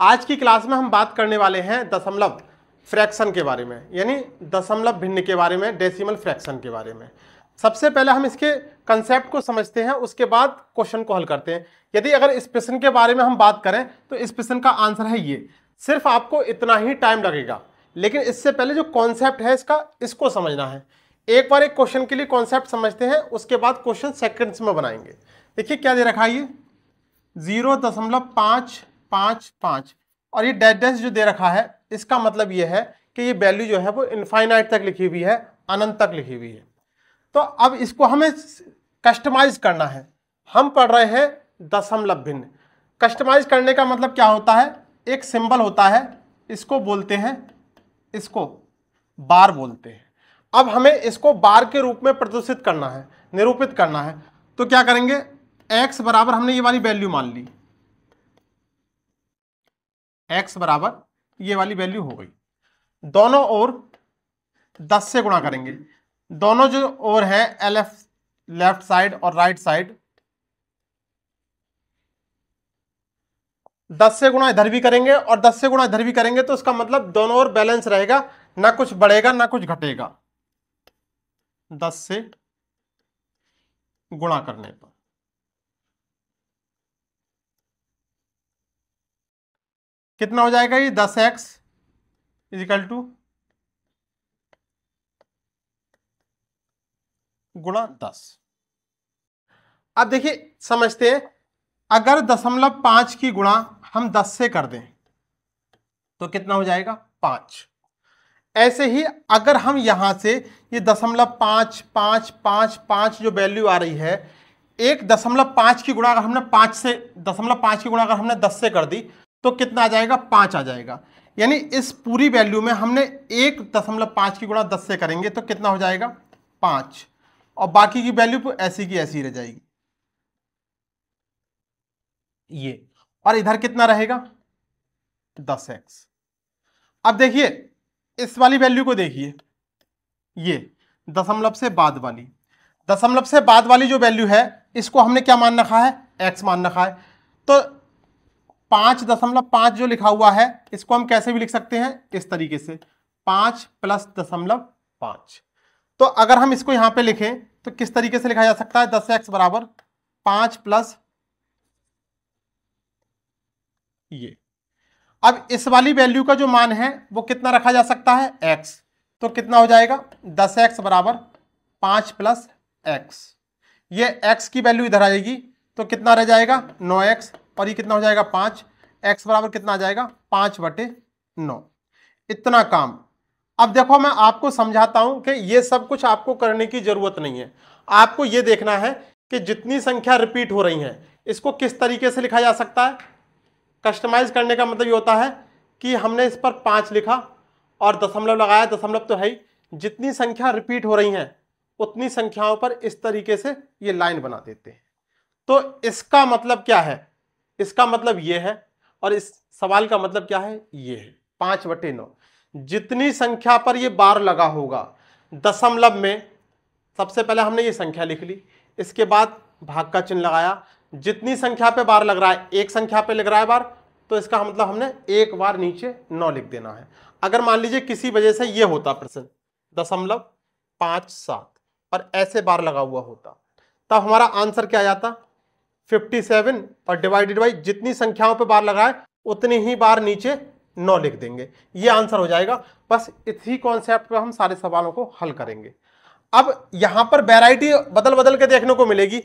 आज की क्लास में हम बात करने वाले हैं दशमलव फ्रैक्शन के बारे में यानी दशमलव भिन्न के बारे में डेसिमल फ्रैक्शन के बारे में सबसे पहले हम इसके कंसेप्ट को समझते हैं उसके बाद क्वेश्चन को हल करते हैं यदि अगर इस प्रश्न के बारे में हम बात करें तो इस प्रश्न का आंसर है ये सिर्फ आपको इतना ही टाइम लगेगा लेकिन इससे पहले जो कॉन्सेप्ट है इसका इसको समझना है एक बार एक क्वेश्चन के लिए कॉन्सेप्ट समझते हैं उसके बाद क्वेश्चन सेकंड्स में बनाएंगे देखिए क्या दे रखा है ये जीरो दशमलव पाँच पाँच पाँच और ये डेट डेस्ट जो दे रखा है इसका मतलब ये है कि ये वैल्यू जो है वो इन्फाइनाइट तक लिखी हुई है अनंत तक लिखी हुई है तो अब इसको हमें कस्टमाइज करना है हम पढ़ रहे हैं दशमलव भिन्न कस्टमाइज करने का मतलब क्या होता है एक सिंबल होता है इसको बोलते हैं इसको बार बोलते हैं अब हमें इसको बार के रूप में प्रदर्शित करना है निरूपित करना है तो क्या करेंगे एक्स बराबर हमने ये वाली वैल्यू मान ली एक्स बराबर ये वाली वैल्यू हो गई दोनों ओर दस से गुणा करेंगे दोनों जो ओर है एल एफ लेफ्ट साइड और राइट साइड दस से गुणा इधर भी करेंगे और दस से गुणा इधर भी करेंगे तो उसका मतलब दोनों ओर बैलेंस रहेगा ना कुछ बढ़ेगा ना कुछ घटेगा दस से गुणा करने पर कितना हो जाएगा ये दस एक्स इजिकल टू गुणा दस अब देखिए समझते हैं अगर दशमलव पांच की गुणा हम दस से कर दें तो कितना हो जाएगा पांच ऐसे ही अगर हम यहां से ये दशमलव पांच पांच पांच पांच जो वैल्यू आ रही है एक दशमलव पांच की गुणा अगर हमने पांच से दशमलव पांच की गुणा अगर हमने दस से कर दी तो कितना आ जाएगा पाँच आ जाएगा यानी इस पूरी वैल्यू में हमने एक दशमलव पाँच की गुणा दस से करेंगे तो कितना हो जाएगा पाँच और बाकी की वैल्यू तो ऐसी की ऐसी रह जाएगी ये और इधर कितना रहेगा दस एक्स अब देखिए इस वाली वैल्यू को देखिए ये दशमलव से बाद वाली दशमलव से बाद वाली जो वैल्यू है इसको हमने क्या मान रखा है एक्स मान रखा है तो पांच दशमलव पांच जो लिखा हुआ है इसको हम कैसे भी लिख सकते हैं इस तरीके से पांच प्लस दशमलव पांच तो अगर हम इसको यहां पे लिखें तो किस तरीके से लिखा जा सकता है दस एक्स बराबर पांच प्लस ये अब इस वाली वैल्यू का जो मान है वो कितना रखा जा सकता है एक्स तो कितना हो जाएगा दस एक्स बराबर पांच प्लस एक्स ये एक्स की वैल्यू इधर आएगी तो कितना रह जाएगा नौ एक्स और ये कितना हो जाएगा पाँच एक्स बराबर कितना आ जाएगा पाँच बटे नौ इतना काम अब देखो मैं आपको समझाता हूं कि ये सब कुछ आपको करने की ज़रूरत नहीं है आपको ये देखना है कि जितनी संख्या रिपीट हो रही हैं इसको किस तरीके से लिखा जा सकता है कस्टमाइज करने का मतलब ये होता है कि हमने इस पर पाँच लिखा और दशमलव लगाया दशमलव तो है ही जितनी संख्या रिपीट हो रही हैं उतनी संख्याओं पर इस तरीके से ये लाइन बना देते हैं तो इसका मतलब क्या है इसका मतलब ये है और इस सवाल का मतलब क्या है ये है पाँच बटे नौ जितनी संख्या पर ये बार लगा होगा दशमलव में सबसे पहले हमने ये संख्या लिख ली इसके बाद भाग का चिन्ह लगाया जितनी संख्या पे बार लग रहा है एक संख्या पे लग रहा है बार तो इसका मतलब हमने एक बार नीचे नौ लिख देना है अगर मान लीजिए किसी वजह से ये होता प्रश्न दशमलव पाँच सात पर ऐसे बार लगा हुआ होता तब हमारा आंसर क्या आ जाता 57 और डिवाइडेड बाई जितनी संख्याओं पे बार लगाए उतनी ही बार नीचे नौ लिख देंगे ये आंसर हो जाएगा बस इसी कॉन्सेप्ट हम सारे सवालों को हल करेंगे अब यहाँ पर वेराइटी बदल बदल के देखने को मिलेगी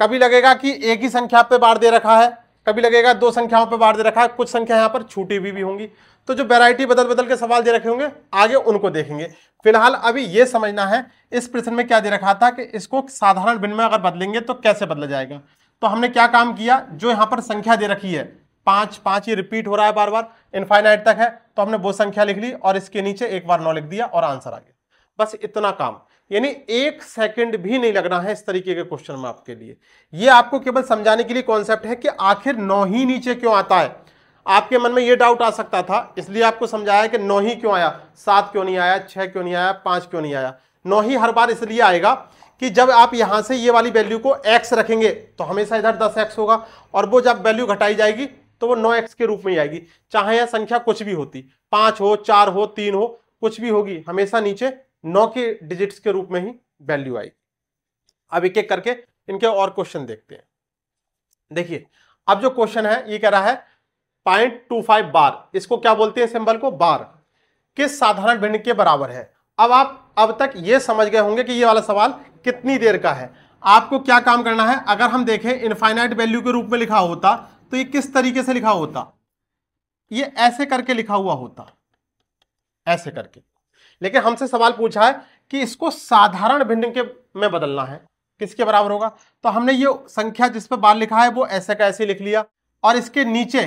कभी लगेगा कि एक ही संख्या पे बार दे रखा है कभी लगेगा दो संख्याओं पे बार दे रखा है कुछ संख्या यहाँ पर छूटी भी, भी होंगी तो जो वेराइटी बदल बदल के सवाल दे रखे होंगे आगे उनको देखेंगे फिलहाल अभी ये समझना है इस प्रश्न में क्या दे रखा था कि इसको साधारण बिन में अगर बदलेंगे तो कैसे बदला जाएगा तो हमने क्या काम किया जो यहां पर संख्या दे रखी है पांच पांच ये रिपीट हो रहा है बार बार इनफाइनाइट तक है तो हमने वो संख्या लिख ली और इसके नीचे एक बार नौ लिख दिया और आंसर आ गया बस इतना काम यानी एक सेकंड भी नहीं लगना है इस तरीके के क्वेश्चन में आपके लिए ये आपको केवल समझाने के लिए कॉन्सेप्ट है कि आखिर नौ ही नीचे क्यों आता है आपके मन में ये डाउट आ सकता था इसलिए आपको समझाया कि नौ ही क्यों आया सात क्यों नहीं आया छः क्यों नहीं आया पाँच क्यों नहीं आया नौ ही हर बार इसलिए आएगा कि जब आप यहां से ये वाली वैल्यू को x रखेंगे तो हमेशा इधर दस एक्स होगा और वो जब वैल्यू घटाई जाएगी तो वो नौ एक्स के रूप में ही आएगी चाहे यह संख्या कुछ भी होती पांच हो चार हो तीन हो कुछ भी होगी हमेशा नीचे नौ के डिजिट्स के रूप में ही वैल्यू आएगी अब एक एक करके इनके और क्वेश्चन देखते हैं देखिए अब जो क्वेश्चन है ये कह रहा है पॉइंट टू फाइव बार इसको क्या बोलते हैं सिंबल को बार किस साधारण भिन्न के बराबर है अब आप अब तक ये समझ गए होंगे कि ये वाला सवाल कितनी देर का है आपको क्या काम करना है अगर हम देखें इनफाइनाइट वैल्यू के रूप में लिखा होता तो ये किस तरीके से लिखा होता ये ऐसे करके लिखा हुआ होता ऐसे करके लेकिन हमसे सवाल पूछा है कि इसको साधारण भिन्न के में बदलना है किसके बराबर होगा तो हमने ये संख्या जिस पर बार लिखा है वो ऐसे का ऐसे लिख लिया और इसके नीचे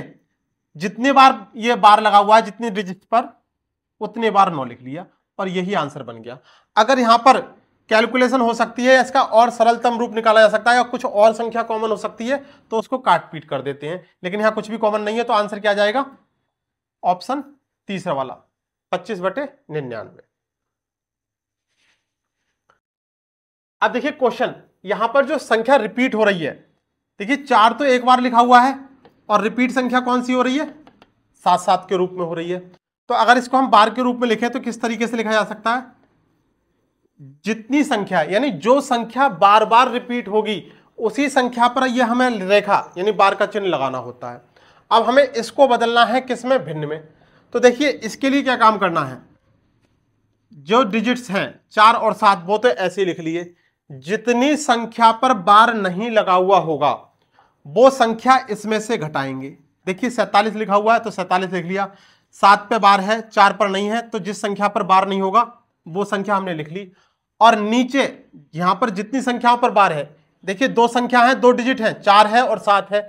जितने बार ये बार लगा हुआ है जितने डिजिट पर उतने बार नौ लिख लिया और यही आंसर बन गया अगर यहां पर कैलकुलेशन हो सकती है इसका और सरलतम रूप निकाला जा सकता है और कुछ और संख्या कॉमन हो सकती है तो उसको काट पीट कर देते हैं लेकिन यहाँ कुछ भी कॉमन नहीं है तो आंसर क्या जाएगा ऑप्शन तीसरा वाला पच्चीस बटे निन्यानवे अब देखिए क्वेश्चन यहां पर जो संख्या रिपीट हो रही है देखिए चार तो एक बार लिखा हुआ है और रिपीट संख्या कौन सी हो रही है सात सात के रूप में हो रही है तो अगर इसको हम बार के रूप में लिखे तो किस तरीके से लिखा जा सकता है जितनी संख्या यानी जो संख्या बार बार रिपीट होगी उसी संख्या पर यह हमें रेखा यानी बार का चिन्ह लगाना होता है अब हमें इसको बदलना है किस में भिन्न में तो देखिए इसके लिए क्या काम करना है जो डिजिट्स हैं चार और सात वो तो ऐसे लिख लिए जितनी संख्या पर बार नहीं लगा हुआ होगा वो संख्या इसमें से घटाएंगे देखिए सैतालीस लिखा हुआ है तो सैतालीस लिख लिया सात पे बार है चार पर नहीं है तो जिस संख्या पर बार नहीं होगा वो संख्या हमने लिख ली और नीचे यहां पर जितनी संख्याओं पर बार है देखिए दो संख्या है दो डिजिट है चार है और सात है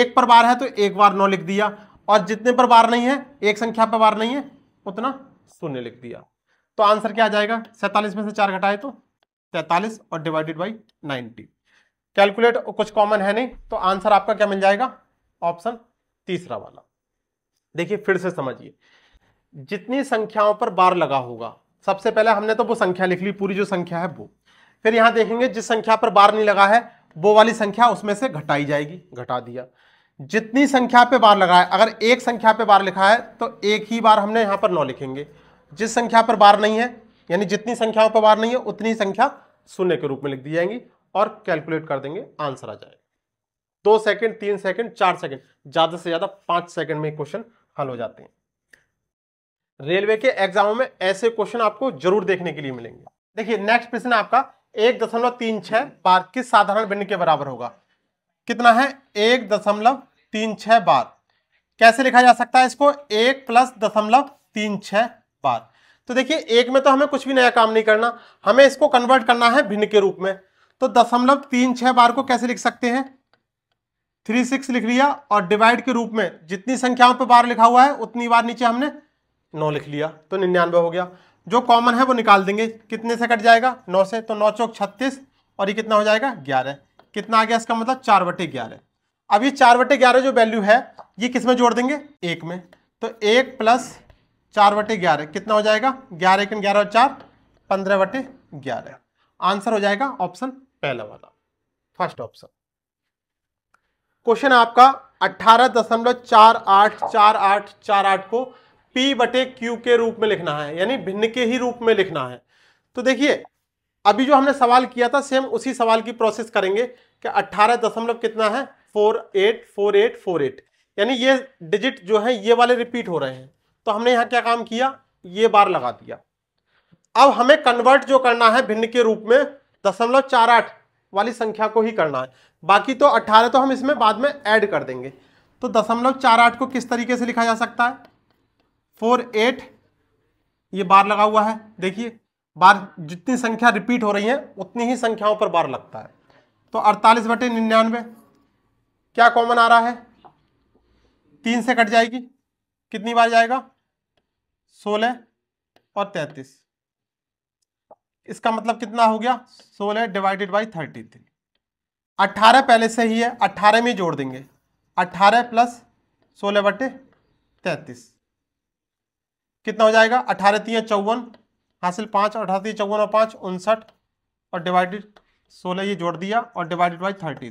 एक पर बार है तो एक बार नौ लिख दिया और जितने पर बार नहीं है एक संख्या पर बार नहीं है उतना शून्य लिख दिया तो आंसर क्या आ जाएगा सैतालीस में से चार घटाए तो तैतालीस और डिवाइडेड बाई नाइनटी कैलकुलेट कुछ कॉमन है नहीं तो आंसर आपका क्या मिल जाएगा ऑप्शन तीसरा वाला देखिए फिर से समझिए जितनी संख्याओं पर बार लगा होगा सबसे पहले हमने तो वो संख्या लिख ली पूरी जो संख्या है वो फिर यहां देखेंगे जिस संख्या पर बार नहीं लगा है वो वाली संख्या उसमें से घटाई जाएगी घटा दिया जितनी संख्या पे बार लगा है अगर एक संख्या पे बार लिखा है तो एक ही बार हमने यहां पर नौ लिखेंगे जिस संख्या पर बार नहीं है यानी जितनी संख्याओं पर बार नहीं है उतनी संख्या शून्य के रूप में लिख दी जाएंगी और कैलकुलेट कर देंगे आंसर आ जाएगा दो सेकंड तीन सेकंड चार सेकेंड ज़्यादा से ज़्यादा पांच सेकंड में क्वेश्चन हल हो जाते हैं रेलवे के एग्जामों में ऐसे क्वेश्चन आपको जरूर देखने के लिए मिलेंगे देखिए नेक्स्ट प्रश्न आपका एक दशमलव तीन छह बार किस साधारण भिन्न के बराबर होगा कितना है एक दशमलव तीन छह बार कैसे लिखा जा सकता है इसको एक प्लस दशमलव तीन छह बार तो देखिए एक में तो हमें कुछ भी नया काम नहीं करना हमें इसको कन्वर्ट करना है भिन्न के रूप में तो दशमलव तीन छह बार को कैसे लिख सकते हैं थ्री सिक्स लिख लिया और डिवाइड के रूप में जितनी संख्याओं पर बार लिखा हुआ है उतनी बार नीचे हमने नौ लिख लिया तो निन्यानवे हो गया जो कॉमन है वो निकाल देंगे कितने से कट जाएगा नौ से तो नौ चौक छत्तीस और ये कितना हो जाएगा ग्यारह कितना आ गया इसका मतलब चार बटे ग्यारह अब ये चार बटे ग्यारह जो वैल्यू है ये किस में जोड़ देंगे एक में तो एक प्लस चार बटे ग्यारह कितना हो जाएगा ग्यारह एक ग्यारह और चार पंद्रह बटे ग्यारह आंसर हो जाएगा ऑप्शन पहला वाला फर्स्ट ऑप्शन क्वेश्चन आपका अट्ठारह दशमलव चार आठ चार आठ चार आठ को पी बटे क्यू के रूप में लिखना है यानी भिन्न के ही रूप में लिखना है तो देखिए अभी जो हमने सवाल किया था सेम उसी सवाल की प्रोसेस करेंगे कि अट्ठारह दशमलव कितना है four eight four eight four eight यानी ये डिजिट जो है ये वाले रिपीट हो रहे हैं तो हमने यहाँ क्या काम किया ये बार लगा दिया अब हमें कन्वर्ट जो करना है भिन्न के रूप में दशमलव चार आठ वाली संख्या को ही करना है बाकी तो अट्ठारह तो हम इसमें बाद में ऐड कर देंगे तो दशमलव चार आठ को किस तरीके से लिखा जा सकता है फोर एट ये बार लगा हुआ है देखिए बार जितनी संख्या रिपीट हो रही है उतनी ही संख्याओं पर बार लगता है तो अड़तालीस बटे निन्यानवे क्या कॉमन आ रहा है तीन से कट जाएगी कितनी बार जाएगा सोलह और तैतीस इसका मतलब कितना हो गया सोलह डिवाइडेड बाई थर्टी थ्री अट्ठारह पहले से ही है अट्ठारह में जोड़ देंगे अट्ठारह प्लस सोलह बटे तैतीस कितना हो जाएगा अठारह तीन चौवन हासिल पाँच अठारह तीन चौवन और पाँच उनसठ और डिवाइडेड सोलह ये जोड़ दिया और डिवाइडेड बाई थर्टी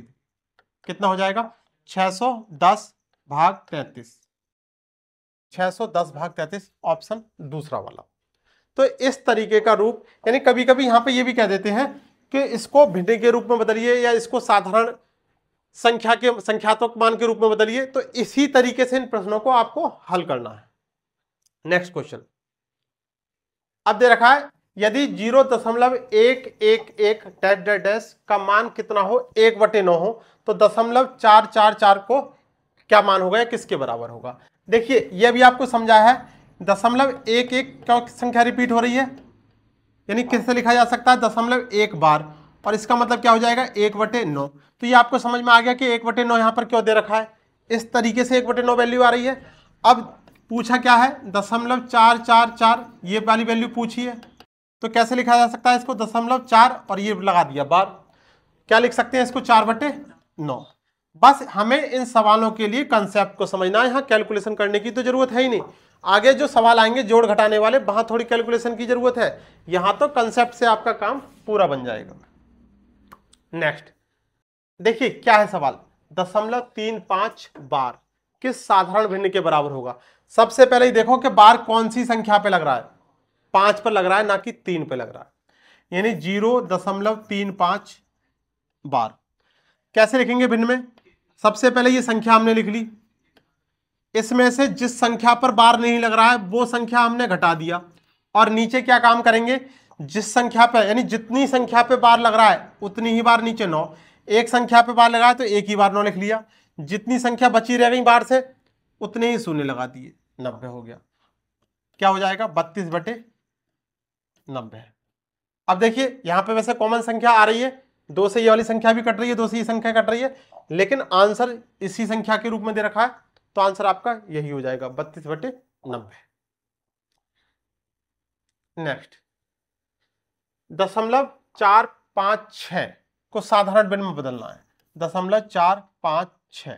कितना हो जाएगा छः सौ दस भाग तैंतीस छः सौ दस भाग तैंतीस ऑप्शन दूसरा वाला तो इस तरीके का रूप यानी कभी कभी यहाँ पे ये भी कह देते हैं कि इसको भिन्न के रूप में बदलिए या इसको साधारण संख्या के संख्यात्मक मान के रूप में बदलिए तो इसी तरीके से इन प्रश्नों को आपको हल करना है नेक्स्ट क्वेश्चन अब दे रखा है यदि जीरो दशमलव एक एक एक डैश डैश डैश का मान कितना हो एक बटे नौ हो तो दशमलव चार चार चार को क्या मान होगा या किसके बराबर होगा देखिए यह भी आपको समझाया है दशमलव एक एक क्यों संख्या रिपीट हो रही है यानी किससे लिखा जा सकता है दशमलव एक बार और इसका मतलब क्या हो जाएगा एक बटे नौ तो ये आपको समझ में आ गया कि एक बटे नौ यहाँ पर क्यों दे रखा है इस तरीके से एक बटे नौ वैल्यू आ रही है अब पूछा क्या है दशमलव चार चार चार ये वाली वैल्यू पूछी है तो कैसे लिखा जा सकता है इसको दशमलव चार और ये लगा दिया बार क्या लिख सकते हैं इसको चार बटे नौ बस हमें इन सवालों के लिए कंसेप्ट को समझना है यहाँ कैलकुलेशन करने की तो जरूरत है ही नहीं आगे जो सवाल आएंगे जोड़ घटाने वाले वहाँ थोड़ी कैलकुलेशन की जरूरत है यहाँ तो कंसेप्ट से आपका काम पूरा बन जाएगा नेक्स्ट देखिए क्या है सवाल दशमलव तीन पाँच बार किस साधारण भिन्न के बराबर होगा सबसे पहले ही देखो कि बार कौन सी संख्या पे लग रहा है पांच पर लग रहा है ना कि तीन पे लग रहा है यानी जीरो दशमलव तीन पांच बार कैसे लिखेंगे भिन्न में सबसे पहले ये संख्या हमने लिख ली इसमें से जिस संख्या पर बार नहीं लग रहा है वो संख्या हमने घटा दिया और नीचे क्या काम करेंगे जिस संख्या पर यानी जितनी संख्या पे बार लग रहा है उतनी ही बार नीचे नौ एक संख्या पे बार लगा है तो एक ही बार नौ लिख लिया जितनी संख्या बची रह गई से उतने ही शून्य लगा दिए नब्बे हो गया क्या हो जाएगा बत्तीस बटे नब्बे अब देखिए यहां पे वैसे कॉमन संख्या आ रही है दो से ये वाली संख्या भी कट रही है दो से ये संख्या कट रही है लेकिन आंसर इसी संख्या के रूप में दे रखा है तो आंसर आपका यही हो जाएगा बत्तीस बटे नब्बे नेक्स्ट दशमलव चार पांच छ को साधारण बिन में बदलना है दशमलव चार पांच छ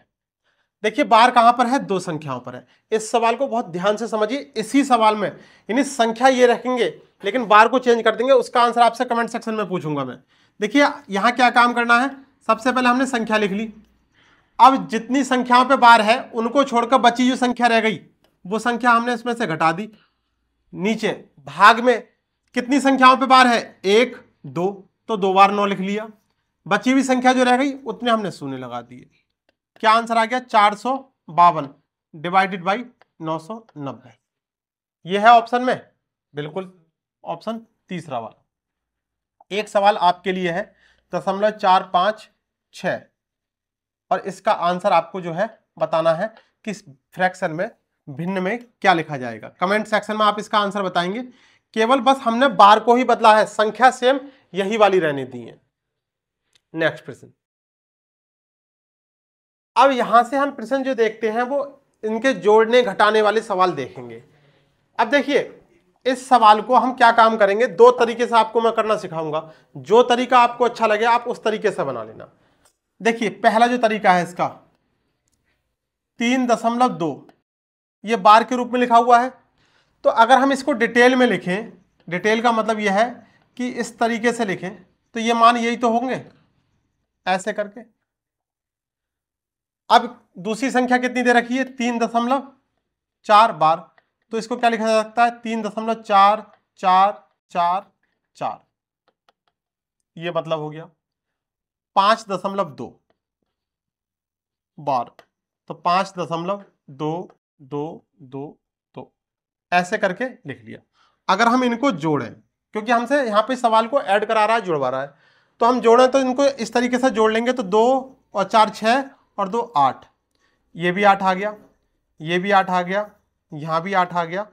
देखिए बार कहां पर है दो संख्याओं पर है इस सवाल को बहुत ध्यान से समझिए इसी सवाल में यानी संख्या ये रखेंगे लेकिन बार को चेंज कर देंगे उसका आंसर आपसे कमेंट सेक्शन में पूछूंगा मैं देखिए यहाँ क्या काम करना है सबसे पहले हमने संख्या लिख ली अब जितनी संख्याओं पे बार है उनको छोड़कर बची जो संख्या रह गई वो संख्या हमने इसमें से घटा दी नीचे भाग में कितनी संख्याओं पे बार है एक दो तो दो बार नौ लिख लिया बची हुई संख्या जो रह गई उतने हमने शून्य लगा दिए क्या आंसर आ गया चार सौ बावन डिवाइडेड बाई नौ सौ नब्बे ये है ऑप्शन में बिल्कुल ऑप्शन तीसरा वाला एक सवाल आपके लिए है दशमलव चार पांच छ और इसका आंसर आपको जो है बताना है किस फ्रैक्शन में भिन्न में क्या लिखा जाएगा कमेंट सेक्शन में आप इसका आंसर बताएंगे केवल बस हमने बार को ही बदला है संख्या सेम यही वाली रहने दी है नेक्स्ट प्रश्न अब यहाँ से हम प्रश्न जो देखते हैं वो इनके जोड़ने घटाने वाले सवाल देखेंगे अब देखिए इस सवाल को हम क्या काम करेंगे दो तरीके से आपको मैं करना सिखाऊंगा जो तरीका आपको अच्छा लगे आप उस तरीके से बना लेना देखिए पहला जो तरीका है इसका तीन दशमलव दो ये बार के रूप में लिखा हुआ है तो अगर हम इसको डिटेल में लिखें डिटेल का मतलब यह है कि इस तरीके से लिखें तो ये मान यही तो होंगे ऐसे करके अब दूसरी संख्या कितनी दे रखी है तीन दशमलव चार बार तो इसको क्या लिखा जा सकता है तीन दशमलव चार चार चार चार ये मतलब हो गया पांच दशमलव दो बार तो पांच दशमलव दो दो दो दो ऐसे करके लिख लिया अगर हम इनको जोड़ें क्योंकि हमसे यहां पे सवाल को ऐड करा रहा है जुड़वा रहा है तो हम जोड़ें तो इनको इस तरीके से जोड़ लेंगे तो दो और चार छः और दो आठ ये भी आठ आ गया ये भी आठ आ गया यहाँ भी आठ आ गया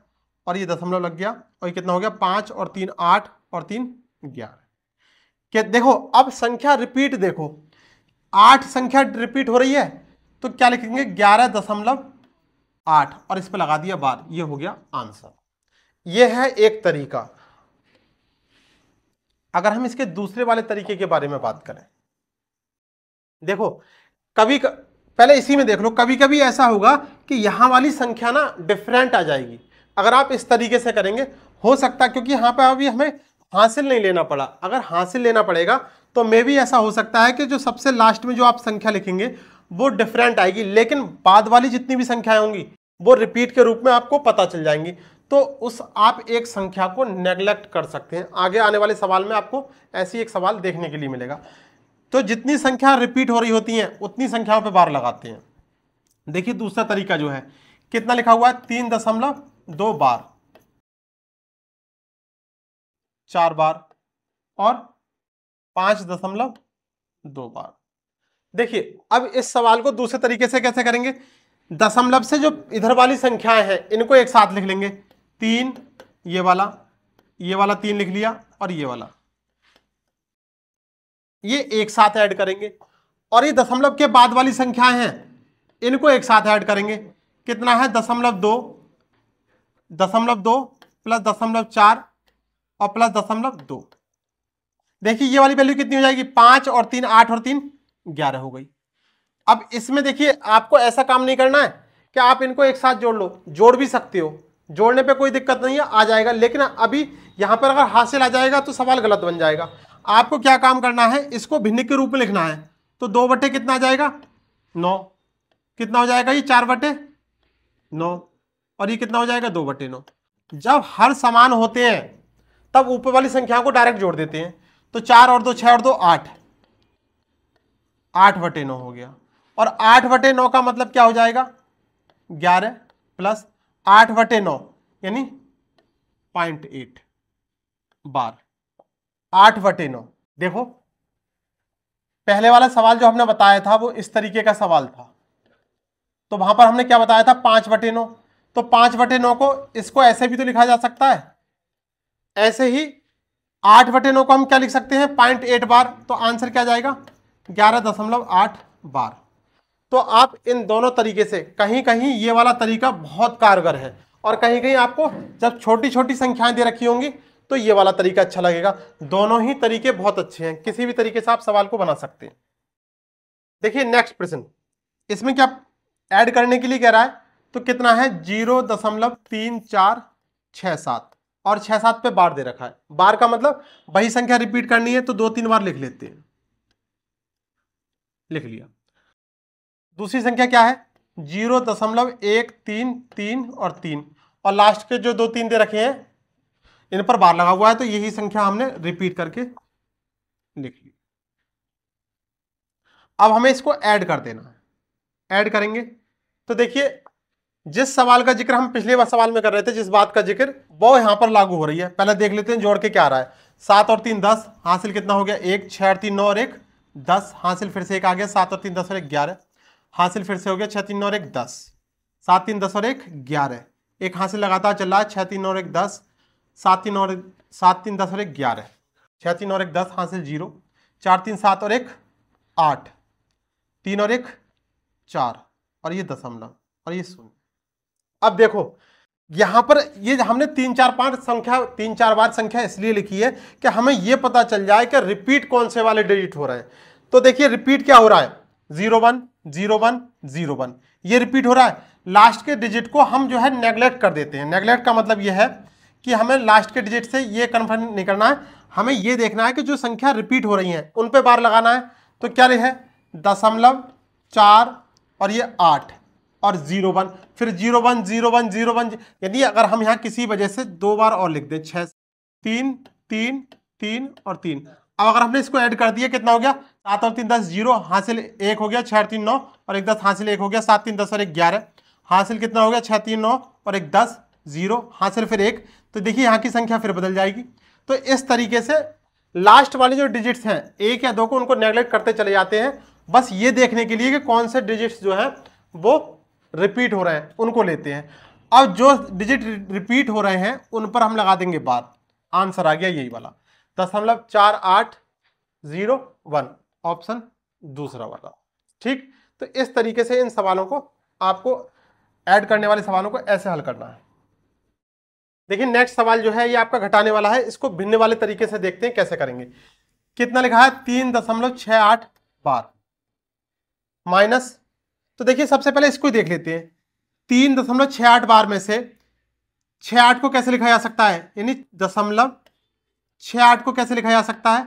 और ये दशमलव लग गया और ये कितना हो गया पाँच और तीन आठ और तीन ग्यारह क्या देखो अब संख्या रिपीट देखो आठ संख्या रिपीट हो रही है तो क्या लिखेंगे ग्यारह दशमलव आठ और इस पर लगा दिया बार ये हो गया आंसर ये है एक तरीका अगर हम इसके दूसरे वाले तरीके के बारे में बात करें देखो कभी पहले इसी में देख लो कभी कभी ऐसा होगा कि यहाँ वाली संख्या ना डिफरेंट आ जाएगी अगर आप इस तरीके से करेंगे हो सकता है क्योंकि यहाँ पर अभी हमें हासिल नहीं लेना पड़ा अगर हासिल लेना पड़ेगा तो मे भी ऐसा हो सकता है कि जो सबसे लास्ट में जो आप संख्या लिखेंगे वो डिफरेंट आएगी लेकिन बाद वाली जितनी भी संख्याएं होंगी वो रिपीट के रूप में आपको पता चल जाएंगी तो उस आप एक संख्या को नेगलेक्ट कर सकते हैं आगे आने वाले सवाल में आपको ऐसी एक सवाल देखने के लिए मिलेगा तो जितनी संख्या रिपीट हो रही होती है उतनी संख्याओं पे बार लगाते हैं देखिए दूसरा तरीका जो है कितना लिखा हुआ है तीन दशमलव दो बार चार बार और पांच दशमलव दो बार देखिए अब इस सवाल को दूसरे तरीके से कैसे करेंगे दशमलव से जो इधर वाली संख्याएं हैं इनको एक साथ लिख लेंगे तीन ये वाला ये वाला तीन लिख लिया और ये वाला ये एक साथ ऐड करेंगे और ये दशमलव के बाद वाली संख्याएं हैं इनको एक साथ ऐड करेंगे कितना है दशमलव दो दशमलव दो प्लस दशमलव चार और प्लस दशमलव दो देखिए ये वाली वैल्यू कितनी हो जाएगी पाँच और तीन आठ और तीन ग्यारह हो गई अब इसमें देखिए आपको ऐसा काम नहीं करना है कि आप इनको एक साथ जोड़ लो जोड़ भी सकते हो जोड़ने पे कोई दिक्कत नहीं है आ जाएगा लेकिन अभी यहाँ पर अगर हासिल आ जाएगा तो सवाल गलत बन जाएगा आपको क्या काम करना है इसको भिन्न के रूप में लिखना है तो दो बटे कितना आ जाएगा नौ कितना हो जाएगा ये चार बटे नौ और ये कितना हो जाएगा दो बटे नौ जब हर समान होते हैं तब ऊपर वाली संख्याओं को डायरेक्ट जोड़ देते हैं तो चार और दो छः और दो आठ आठ बटे नौ हो गया और आठ बटे नौ का मतलब क्या हो जाएगा ग्यारह प्लस आठ बटे नौ यानी पॉइंट एट बार आठ बटे नौ देखो पहले वाला सवाल जो हमने बताया था वो इस तरीके का सवाल था तो वहां पर हमने क्या बताया था पांच बटे नौ तो पांच बटे नौ को इसको ऐसे भी तो लिखा जा सकता है ऐसे ही आठ बटे नौ को हम क्या लिख सकते हैं पॉइंट एट बार तो आंसर क्या जाएगा ग्यारह दशमलव आठ बार तो आप इन दोनों तरीके से कहीं कहीं ये वाला तरीका बहुत कारगर है और कहीं कहीं आपको जब छोटी छोटी संख्याएं दे रखी होंगी तो ये वाला तरीका अच्छा लगेगा दोनों ही तरीके बहुत अच्छे हैं किसी भी तरीके से आप सवाल को बना सकते हैं देखिए नेक्स्ट प्रश्न इसमें क्या ऐड करने के लिए कह रहा है तो कितना है जीरो दशमलव तीन चार छः सात और छः सात पे बार दे रखा है बार का मतलब वही संख्या रिपीट करनी है तो दो तीन बार लिख लेते हैं लिख लिया दूसरी संख्या क्या है जीरो दशमलव एक तीन तीन और तीन और लास्ट के जो दो तीन दे रखे हैं इन पर बार लगा हुआ है तो यही संख्या हमने रिपीट करके लिख ली अब हमें इसको ऐड कर देना है ऐड करेंगे तो देखिए जिस सवाल का जिक्र हम पिछले सवाल में कर रहे थे जिस बात का जिक्र वो यहां पर लागू हो रही है पहले देख लेते हैं जोड़ के क्या आ रहा है सात और तीन दस हासिल कितना हो गया एक छह तीन नौ और एक दस हासिल फिर से एक आ गया सात और तीन दस और एक ग्यारह हासिल फिर से हो गया छह तीन नौ और एक दस सात तीन दस और एक ग्यारह एक हासिल लगातार चल रहा है छह तीन और एक दस सात तीन और सात तीन दस और एक ग्यारह छः तीन और एक दस हाँ से जीरो चार तीन सात और एक आठ तीन और एक चार और ये दशमलव और ये शून्य अब देखो यहां पर ये हमने तीन चार पांच संख्या तीन चार बार संख्या इसलिए लिखी है कि हमें ये पता चल जाए कि रिपीट कौन से वाले डिजिट हो रहे हैं तो देखिए रिपीट क्या हो रहा है zero one zero one zero one ये रिपीट हो रहा है लास्ट के डिजिट को हम जो है नेग्लेक्ट कर देते हैं नेग्लेक्ट का मतलब यह है कि हमें लास्ट के डिजिट से ये कन्फर्म नहीं करना है हमें ये देखना है कि जो संख्या रिपीट हो रही है उन पर बार लगाना है तो क्या लिखे दशमलव चार और ये आठ और जीरो वन फिर zero one zero one zero one यानी अगर हम यहाँ किसी वजह से दो बार और लिख दें छः तीन तीन तीन और तीन अब अगर हमने इसको ऐड कर दिया कितना हो गया सात और तीन दस जीरो हासिल एक हो गया छः तीन नौ और एक दस हासिल एक हो गया सात तीन दस और एक ग्यारह हासिल कितना हो गया छः तीन नौ और एक दस जीरो हासिल फिर एक तो देखिए यहाँ की संख्या फिर बदल जाएगी तो इस तरीके से लास्ट वाले जो डिजिट्स हैं एक या दो को उनको नेग्लेक्ट करते चले जाते हैं बस ये देखने के लिए कि कौन से डिजिट्स जो हैं वो रिपीट हो रहे हैं उनको लेते हैं अब जो डिजिट रिपीट हो रहे हैं उन पर हम लगा देंगे बार आंसर आ गया यही वाला दशमलव चार आठ जीरो वन ऑप्शन दूसरा वाला ठीक तो इस तरीके से इन सवालों को आपको ऐड करने वाले सवालों को ऐसे हल करना है देखिए नेक्स्ट सवाल जो है ये आपका घटाने वाला है इसको भिन्न वाले तरीके से देखते हैं कैसे करेंगे कितना लिखा है तीन दशमलव छ आठ बार माइनस तो देखिए सबसे पहले इसको ही देख लेते हैं तीन दशमलव छ आठ बार में से छ आठ को कैसे लिखा जा सकता है यानी दशमलव छ आठ को कैसे लिखा जा सकता है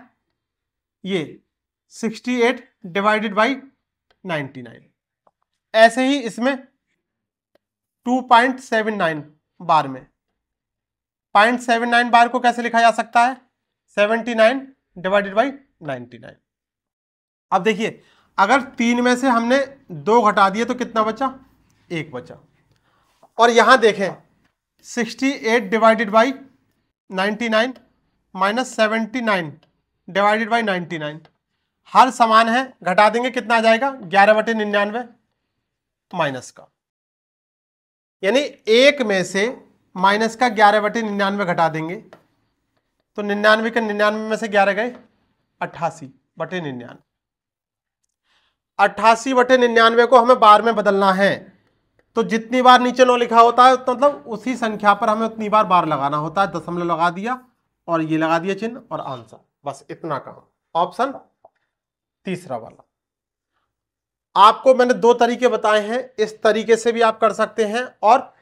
ये sixty eight divided by ninety nine ऐसे ही इसमें टू पॉइंट सेवन नाइन बार में पॉइंट सेवन नाइन बार को कैसे लिखा जा सकता है seventy nine divided by ninety nine अब देखिए अगर तीन में से हमने दो घटा दिए तो कितना बचा एक बचा और यहां देखें sixty eight divided by ninety nine minus seventy nine divided by ninety nine हर समान है घटा देंगे कितना आ जाएगा ग्यारह बटे निन्यानवे माइनस का यानी एक में से माइनस का ग्यारह बटे निन्यानवे घटा देंगे तो निन्यानवे के निन्यानवे में से ग्यारह गए अट्ठासी बटे निन्यानवे अट्ठासी बटे निन्यानवे को हमें बार में बदलना है तो जितनी बार नीचे नौ लिखा होता है तो मतलब उसी संख्या पर हमें उतनी बार बार लगाना होता है दशमलव लगा दिया और ये लगा दिया चिन्ह और आंसर बस इतना काम ऑप्शन तीसरा वाला आपको मैंने दो तरीके बताए हैं इस तरीके से भी आप कर सकते हैं और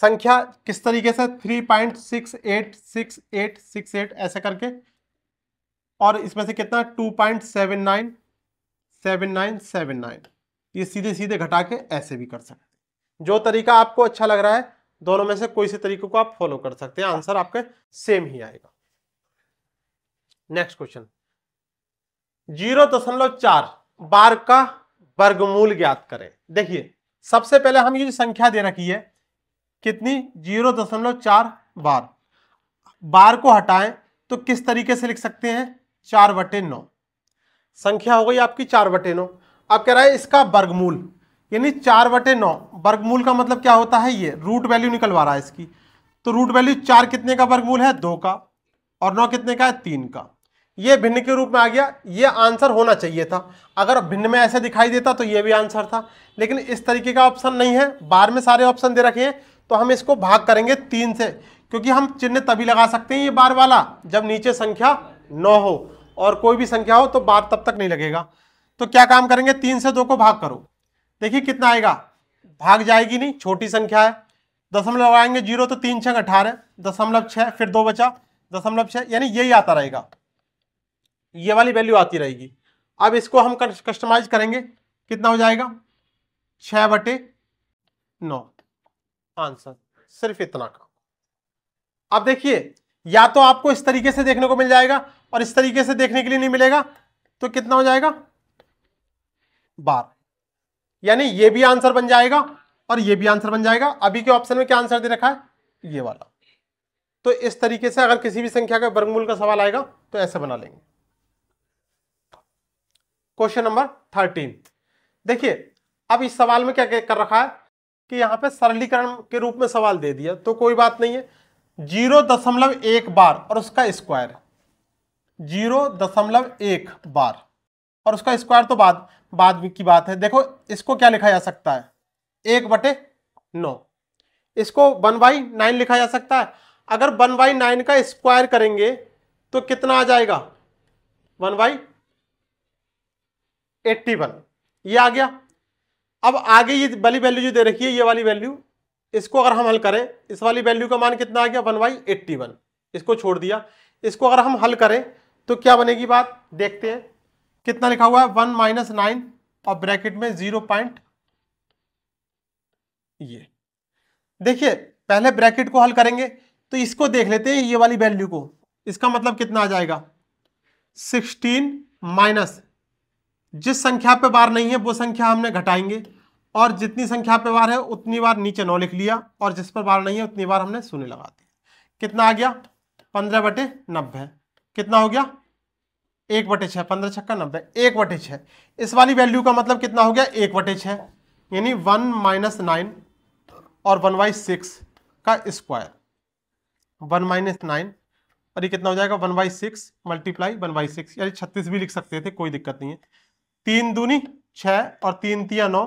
संख्या किस तरीके से three point six eight six eight six eight ऐसे करके और इसमें से कितना two point seven nine seven nine seven nine ये सीधे सीधे घटा के ऐसे भी कर सकते जो तरीका आपको अच्छा लग रहा है दोनों में से कोई से तरीके को आप फॉलो कर सकते हैं आंसर आपके सेम ही आएगा नेक्स्ट क्वेश्चन जीरो दशमलव चार बार का वर्गमूल ज्ञात करें देखिए सबसे पहले हम ये संख्या दे रखी है कितनी जीरो दशमलव चार बार बार को हटाएं तो किस तरीके से लिख सकते हैं चार बटे नौ संख्या हो गई आपकी चार बटे नौ अब कह रहा है इसका वर्गमूल यानी चार बटे नौ वर्गमूल का मतलब क्या होता है ये रूट वैल्यू निकलवा रहा है इसकी तो रूट वैल्यू चार कितने का वर्गमूल है दो का और नौ कितने का है तीन का ये भिन्न के रूप में आ गया ये आंसर होना चाहिए था अगर भिन्न में ऐसे दिखाई देता तो ये भी आंसर था लेकिन इस तरीके का ऑप्शन नहीं है बार में सारे ऑप्शन दे रखे हैं तो हम इसको भाग करेंगे तीन से क्योंकि हम चिन्ह तभी लगा सकते हैं ये बार वाला जब नीचे संख्या नौ हो और कोई भी संख्या हो तो बार तब तक नहीं लगेगा तो क्या काम करेंगे तीन से दो को भाग करो देखिए कितना आएगा भाग जाएगी नहीं छोटी संख्या है दशमलव लगाएंगे जीरो तो तीन छः अठारह दशमलव छः फिर दो बचा दशमलव छः यानी यही आता रहेगा ये वाली वैल्यू आती रहेगी अब इसको हम कस्टमाइज करेंगे कितना हो जाएगा छः बटे नौ आंसर सिर्फ इतना का अब देखिए या तो आपको इस तरीके से देखने को मिल जाएगा और इस तरीके से देखने के लिए नहीं मिलेगा तो कितना हो जाएगा बार यानी ये भी आंसर बन जाएगा और ये भी आंसर बन जाएगा अभी के ऑप्शन में क्या आंसर दे रखा है ये वाला तो इस तरीके से अगर किसी भी संख्या का वर्गमूल का सवाल आएगा तो ऐसे बना लेंगे क्वेश्चन नंबर थर्टीन देखिए अब इस सवाल में क्या कर रखा है कि यहां पे सरलीकरण के रूप में सवाल दे दिया तो कोई बात नहीं है जीरो दशमलव एक बार और उसका स्क्वायर जीरो दशमलव एक बार और उसका स्क्वायर तो बाद बाद की बात है देखो इसको क्या लिखा जा सकता है एक बटे नौ इसको वन बाई नाइन लिखा जा सकता है अगर वन बाई नाइन का स्क्वायर करेंगे तो कितना आ जाएगा वन बाई एट्टी वन ये आ गया अब आगे ये वाली वैल्यू जो दे रखी है ये वाली वैल्यू इसको अगर हम हल करें इस वाली वैल्यू का मान कितना आ गया वन बाई एट्टी वन इसको छोड़ दिया इसको अगर हम हल करें तो क्या बनेगी बात देखते हैं कितना लिखा हुआ है वन माइनस नाइन और ब्रैकेट में जीरो पॉइंट ये देखिए पहले ब्रैकेट को हल करेंगे तो इसको देख लेते हैं ये वाली वैल्यू को इसका मतलब कितना आ जाएगा सिक्सटीन माइनस जिस संख्या पे बार नहीं है वो संख्या हमने घटाएंगे और जितनी संख्या पे बार है उतनी बार नीचे नौ लिख लिया और जिस पर बार नहीं है उतनी बार हमने शून्य लगा दिया कितना आ गया पंद्रह बटे नब्बे कितना हो गया एक बटे छः पंद्रह छक्का नब्बे एक बटे छः इस वाली वैल्यू का मतलब कितना हो गया एक बटे छः यानी वन माइनस नाइन और वन बाई सिक्स का स्क्वायर वन माइनस नाइन और ये कितना हो जाएगा one by six multiply one by six यानी छत्तीस भी लिख सकते थे कोई दिक्कत नहीं है तीन दूनी छः और तीन तिया नौ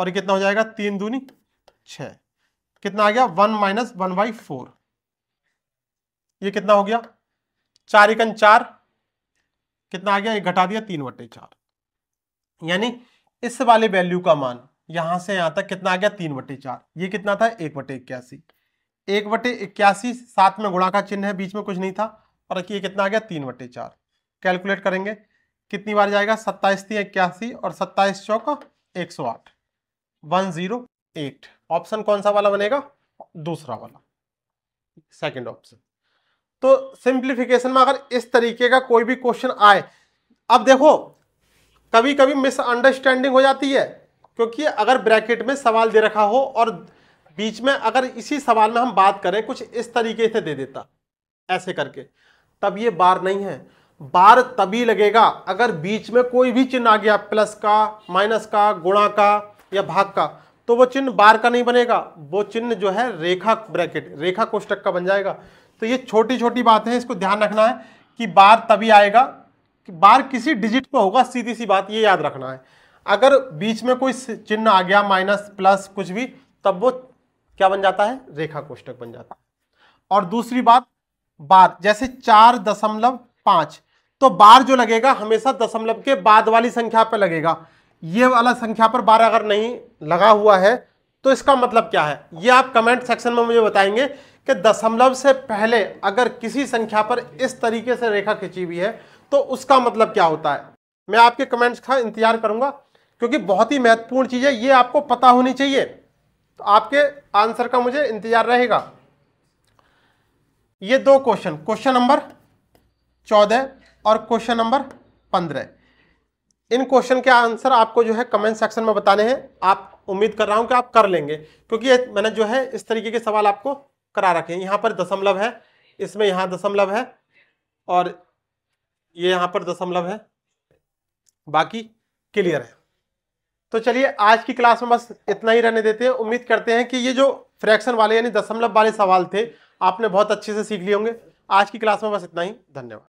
और ये कितना हो जाएगा तीन दूनी छ कितना आ गया one minus one by four ये कितना हो गया चार एकन चार कितना आ गया ये घटा दिया तीन बटे चार यानी इस वाले वैल्यू का मान यहां से यहां तक कितना आ गया तीन बटे चार ये कितना था एक बटे इक्यासी एक बटे इक्यासी साथ में गुणा का चिन्ह है बीच में कुछ नहीं था और ये कितना आ गया तीन बटे चार कैलकुलेट करेंगे कितनी बार जाएगा सत्ताईस तीन इक्यासी और सत्ताईस चौका एक सौ आठ वन जीरो एट ऑप्शन कौन सा वाला बनेगा दूसरा वाला सेकंड ऑप्शन तो सिंप्लीफिकेशन में अगर इस तरीके का कोई भी क्वेश्चन आए अब देखो कभी कभी मिसअंडरस्टैंडिंग हो जाती है क्योंकि अगर ब्रैकेट में सवाल दे रखा हो और बीच में अगर इसी सवाल में हम बात करें कुछ इस तरीके से दे देता ऐसे करके तब ये बार नहीं है बार तभी लगेगा अगर बीच में कोई भी चिन्ह आ गया प्लस का माइनस का गुणा का या भाग का तो वो चिन्ह बार का नहीं बनेगा वो चिन्ह जो है रेखा ब्रैकेट रेखा कोष्टक का बन जाएगा तो ये छोटी छोटी बात है इसको ध्यान रखना है कि बार तभी आएगा कि बार किसी डिजिट पर होगा सीधी सी बात ये याद रखना है अगर बीच में कोई चिन्ह आ गया माइनस प्लस कुछ भी तब वो क्या बन जाता है रेखा कोष्टक बन जाता है और दूसरी बात बार जैसे चार दशमलव पांच तो बार जो लगेगा हमेशा दशमलव के बाद वाली संख्या पर लगेगा ये वाला संख्या पर बारह अगर नहीं लगा हुआ है तो इसका मतलब क्या है ये आप कमेंट सेक्शन में मुझे बताएंगे कि दशमलव से पहले अगर किसी संख्या पर इस तरीके से रेखा खिंची हुई है तो उसका मतलब क्या होता है मैं आपके कमेंट्स का इंतजार करूंगा क्योंकि बहुत ही महत्वपूर्ण चीज़ है ये आपको पता होनी चाहिए तो आपके आंसर का मुझे इंतजार रहेगा ये दो क्वेश्चन क्वेश्चन नंबर चौदह और क्वेश्चन नंबर पंद्रह इन क्वेश्चन के आंसर आपको जो है कमेंट सेक्शन में बताने हैं आप उम्मीद कर रहा हूं कि आप कर लेंगे क्योंकि मैंने जो है इस तरीके के सवाल आपको करा रखे हैं यहाँ पर दशमलव है इसमें यहाँ दशमलव है और ये यहाँ पर दशमलव है बाकी क्लियर है तो चलिए आज की क्लास में बस इतना ही रहने देते हैं उम्मीद करते हैं कि ये जो फ्रैक्शन वाले यानी दशमलव वाले सवाल थे आपने बहुत अच्छे से सीख लिए होंगे आज की क्लास में बस इतना ही धन्यवाद